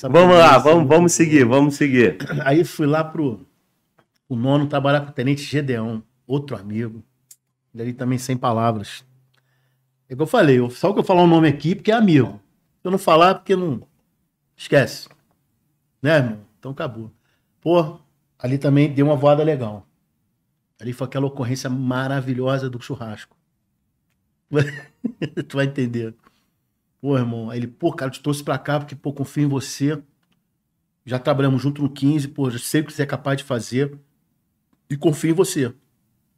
Vamos lá, vamos, vamos seguir, vamos seguir. Aí fui lá pro o nono trabalhar com o tenente Gedeon, outro amigo. Ele ali também sem palavras. É que eu falei, só que eu falar o um nome aqui porque é amigo. Se eu não falar, é porque não. Esquece. Né, irmão? Então acabou. Pô, ali também deu uma voada legal. Ali foi aquela ocorrência maravilhosa do churrasco. tu vai entender. Pô, irmão, ele, pô, cara, te trouxe pra cá porque, pô, confio em você. Já trabalhamos junto no 15, pô, já sei o que você é capaz de fazer. E confio em você.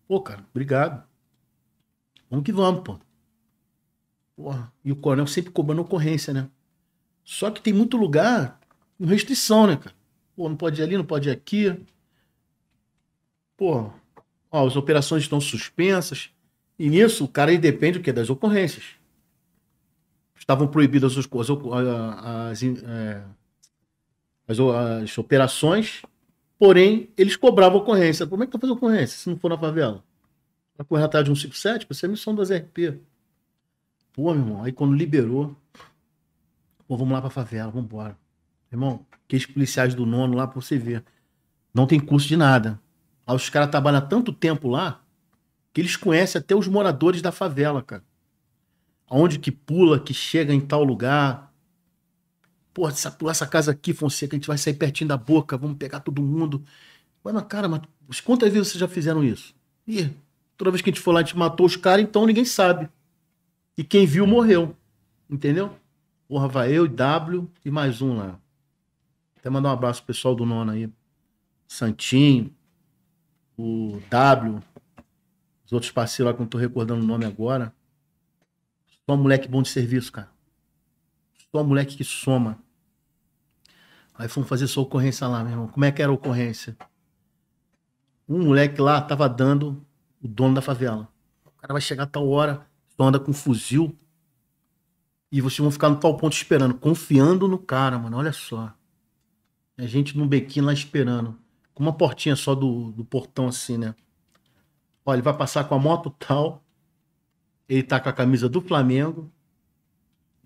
Pô, cara, obrigado. Vamos que vamos, pô. Porra, e o coronel sempre cobrando ocorrência, né? Só que tem muito lugar com restrição, né, cara? Pô, não pode ir ali, não pode ir aqui. Pô, ó, as operações estão suspensas. E nisso, o cara depende do quê? Das ocorrências estavam proibidas as, as, é, as, as, operações, porém, eles cobravam ocorrência. Como é que tá fazendo ocorrência se não for na favela? Vai correr atrás de 157, você é missão das RP. Pô, meu irmão, aí quando liberou, pô, vamos lá pra favela, vamos embora. Irmão, aqueles policiais do nono lá, pra você ver, não tem curso de nada. os caras trabalham tanto tempo lá, que eles conhecem até os moradores da favela, cara aonde que pula, que chega em tal lugar. Pô, se pular essa casa aqui, Fonseca, a gente vai sair pertinho da boca, vamos pegar todo mundo. Mas, cara, mas quantas vezes vocês já fizeram isso? Ih, toda vez que a gente for lá, a gente matou os caras, então ninguém sabe. E quem viu morreu. Entendeu? Porra, vai eu, W e mais um lá. Até mandar um abraço pro pessoal do nono aí. Santinho, o W, os outros parceiros lá que eu não tô recordando o nome agora. Só moleque bom de serviço, cara. Só moleque que soma. Aí fomos fazer sua ocorrência lá, meu irmão. Como é que era a ocorrência? Um moleque lá tava dando o dono da favela. O cara vai chegar a tal hora, só anda com um fuzil. E vocês vão ficar no tal ponto esperando, confiando no cara, mano. Olha só. A é gente num bequinho lá esperando. Com uma portinha só do, do portão assim, né? Olha, ele vai passar com a moto tal ele tá com a camisa do Flamengo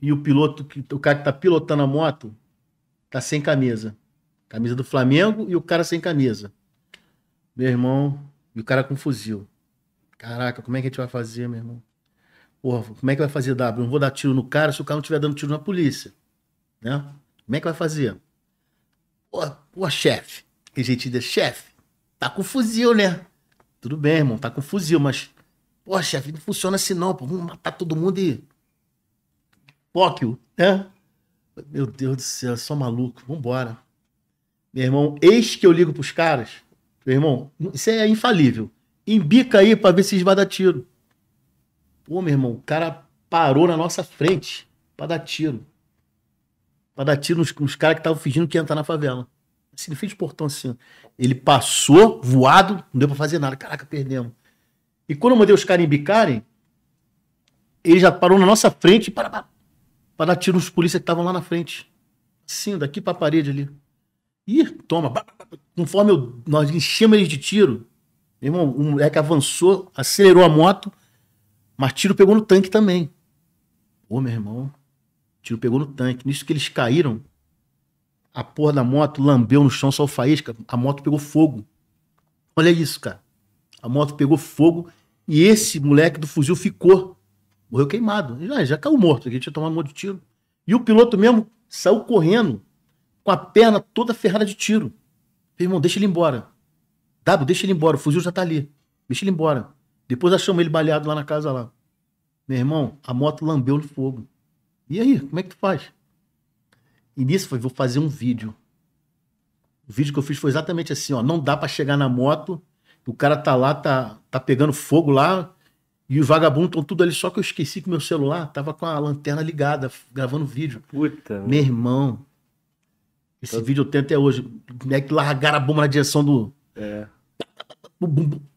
e o piloto, o cara que tá pilotando a moto, tá sem camisa. Camisa do Flamengo e o cara sem camisa. Meu irmão, e o cara com fuzil. Caraca, como é que a gente vai fazer, meu irmão? Porra, como é que vai fazer W? Não vou dar tiro no cara se o cara não estiver dando tiro na polícia. Né? Como é que vai fazer? Porra, porra chefe. Que jeitinho de chefe. Tá com fuzil, né? Tudo bem, irmão, tá com fuzil, mas a chefe, não funciona assim não, pô. Vamos matar todo mundo e. Póquio, né? Meu Deus do céu, só maluco. Vambora. Meu irmão, eis que eu ligo pros caras. Meu irmão, isso é infalível. Embica aí pra ver se vai dar tiro. Pô, meu irmão, o cara parou na nossa frente pra dar tiro. Pra dar tiro nos, nos caras que estavam fingindo que ia entrar na favela. Assim, ele fez portão assim. Ele passou voado, não deu pra fazer nada. Caraca, perdemos. E quando eu mandei os caras embicarem, ele já parou na nossa frente para dar tiro nos polícias que estavam lá na frente. Sim, daqui para a parede ali. Ih, toma. Conforme eu, nós enchemos eles de tiro, meu irmão, um moleque avançou, acelerou a moto, mas tiro pegou no tanque também. Ô, meu irmão, tiro pegou no tanque. Nisso que eles caíram, a porra da moto lambeu no chão só faísca, a moto pegou fogo. Olha isso, cara. A moto pegou fogo e esse moleque do fuzil ficou. Morreu queimado. Já, ah, já caiu morto, ele tinha tomado um monte de tiro. E o piloto mesmo saiu correndo com a perna toda ferrada de tiro. Falei, irmão, deixa ele embora. W, deixa ele embora, o fuzil já tá ali. Deixa ele embora. Depois achamos ele baleado lá na casa lá. Meu irmão, a moto lambeu no fogo. E aí, como é que tu faz? E nisso foi, vou fazer um vídeo. O vídeo que eu fiz foi exatamente assim, ó. Não dá para chegar na moto o cara tá lá, tá, tá pegando fogo lá, e os vagabundos estão tudo ali, só que eu esqueci que meu celular tava com a lanterna ligada, gravando vídeo. Puta. Meu irmão. Esse vídeo eu tenho até hoje. É que largaram a bomba na direção do. É.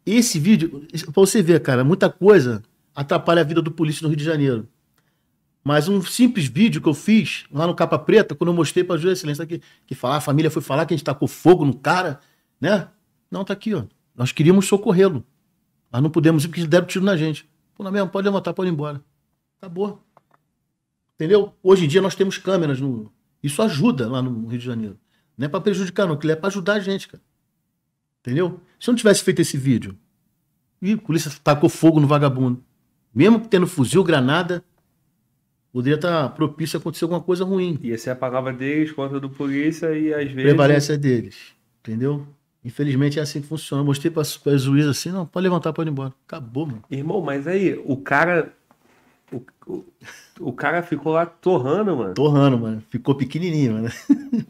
Esse vídeo, pra você ver, cara, muita coisa atrapalha a vida do polícia no Rio de Janeiro. Mas um simples vídeo que eu fiz lá no Capa Preta, quando eu mostrei pra Júlia Excelência que, que falar, a família foi falar que a gente tacou fogo no cara, né? Não, tá aqui, ó. Nós queríamos socorrê-lo. Mas não pudemos ir porque deram tiro na gente. Pô, não é mesmo? Pode levantar, pode ir embora. Acabou. Entendeu? Hoje em dia nós temos câmeras no. Isso ajuda lá no Rio de Janeiro. Não é para prejudicar, não. Aquilo é para ajudar a gente, cara. Entendeu? Se eu não tivesse feito esse vídeo, e a polícia tacou fogo no vagabundo, mesmo tendo fuzil, granada, poderia estar tá propício a acontecer alguma coisa ruim. E essa é a palavra deles contra do polícia e às vezes. Prevalece a deles. Entendeu? Infelizmente é assim que funciona. Mostrei para as juiz assim, não, pode levantar, pode ir embora. Acabou, mano. Irmão, mas aí, o cara. O, o, o cara ficou lá torrando, mano. Torrando, mano. Ficou pequenininho, mano.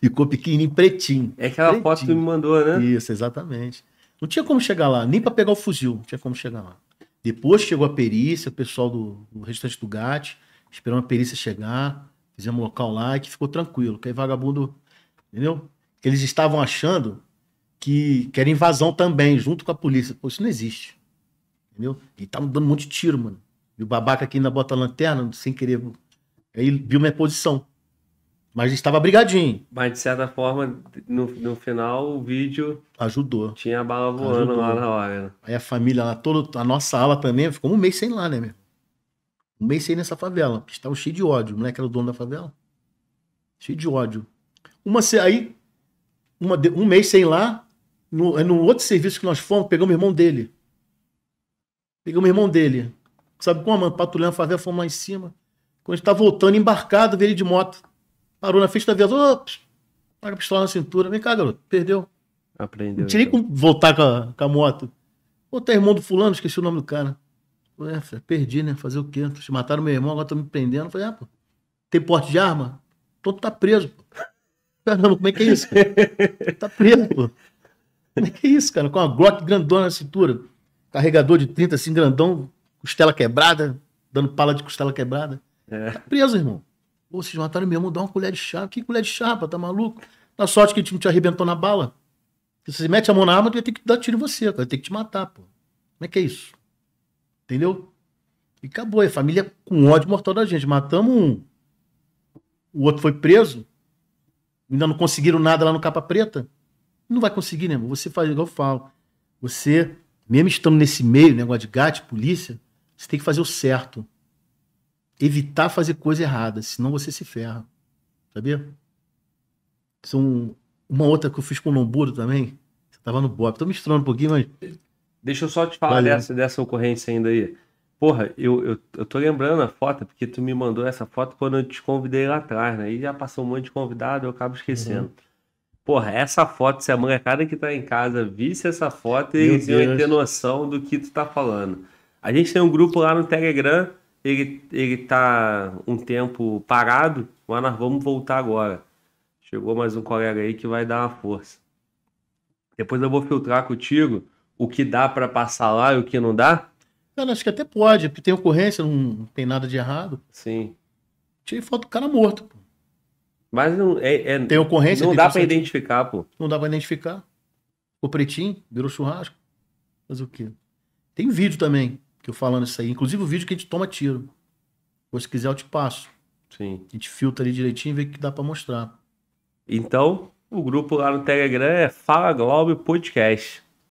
ficou pequenininho, pretinho. É aquela pretinho. foto que tu me mandou, né? Isso, exatamente. Não tinha como chegar lá, nem para pegar o fuzil, não tinha como chegar lá. Depois chegou a perícia, o pessoal do, do restante do GAT, esperou a perícia chegar, fizemos local lá e que ficou tranquilo, que aí vagabundo, entendeu? Eles estavam achando que, quer era invasão também, junto com a polícia. Pô, isso não existe. Entendeu? E tava tá dando um monte de tiro, mano. E o babaca aqui ainda bota a lanterna, sem querer. Aí viu minha posição. Mas estava brigadinho. Mas de certa forma, no, no final, o vídeo. Ajudou. Tinha a bala voando Ajudou. lá na hora. Né? Aí a família lá, toda, a nossa ala também, ficou um mês sem lá, né, meu? Um mês sem nessa favela. Porque cheio de ódio. O moleque era o dono da favela. Cheio de ódio. Uma, aí, uma, um mês sem lá, no, é no outro serviço que nós fomos, pegamos o irmão dele. Pegamos o irmão dele. Sabe como, mano? Patrulhando a favela, fomos lá em cima. Quando a gente tá voltando, embarcado, veio ele de moto. Parou na frente da viatura paga a pistola na cintura. Vem cá, garoto, perdeu. Aprendeu. Não tirei então. como voltar com a, com a moto. Ô, tá irmão do fulano, esqueci o nome do cara. Ué, perdi, né? Fazer o quê? Te mataram meu irmão, agora tô me prendendo. falei, ah, pô, tem porte de arma? Todo então tá preso, pô. Caramba, como é que é isso? tá preso, pô. Como é que é isso, cara? Com uma Glock grandona na assim, cintura, carregador de 30, assim, grandão, costela quebrada, dando pala de costela quebrada. É. Tá preso, irmão. Pô, vocês mataram meu irmão, dá uma colher de chá. Que colher de chá, rapaz? Tá maluco? Na sorte que o time te arrebentou na bala. Se você mete a mão na arma, tu vai ter que dar tiro em você, vai ter que te matar, pô. Como é que é isso? Entendeu? E acabou, é família com ódio mortal da gente. Matamos um, o outro foi preso, ainda não conseguiram nada lá no Capa Preta. Não vai conseguir, né, Você faz igual eu falo. Você, mesmo estando nesse meio, né, negócio de gato, polícia, você tem que fazer o certo. Evitar fazer coisa errada, senão você se ferra. Sabia? São é uma outra que eu fiz com o Lomburo também. Você tava no bop. Tô misturando um pouquinho, mas. Deixa eu só te falar dessa, dessa ocorrência ainda aí. Porra, eu, eu, eu, tô lembrando a foto, porque tu me mandou essa foto quando eu te convidei lá atrás, né? E já passou um monte de convidado, eu acabo esquecendo. Uhum. Porra, essa foto, se a molecada que tá em casa visse essa foto, eles iam ter noção do que tu tá falando. A gente tem um grupo lá no Telegram, ele, ele tá um tempo parado, mas nós vamos voltar agora. Chegou mais um colega aí que vai dar uma força. Depois eu vou filtrar contigo o que dá para passar lá e o que não dá. Cara, acho que até pode, porque tem ocorrência, não tem nada de errado. Sim. Tirei foto do cara morto, pô. Mas não é, é tem ocorrência. Não dá para identificar, pô. Não dá para identificar. O pretinho virou churrasco. Mas o quê? Tem vídeo também que eu falando isso aí, inclusive o vídeo que a gente toma tiro. Ou se quiser eu te passo. Sim. A gente filtra ali direitinho e vê o que dá para mostrar. Então, o grupo lá no Telegram é Fala Globo Podcast.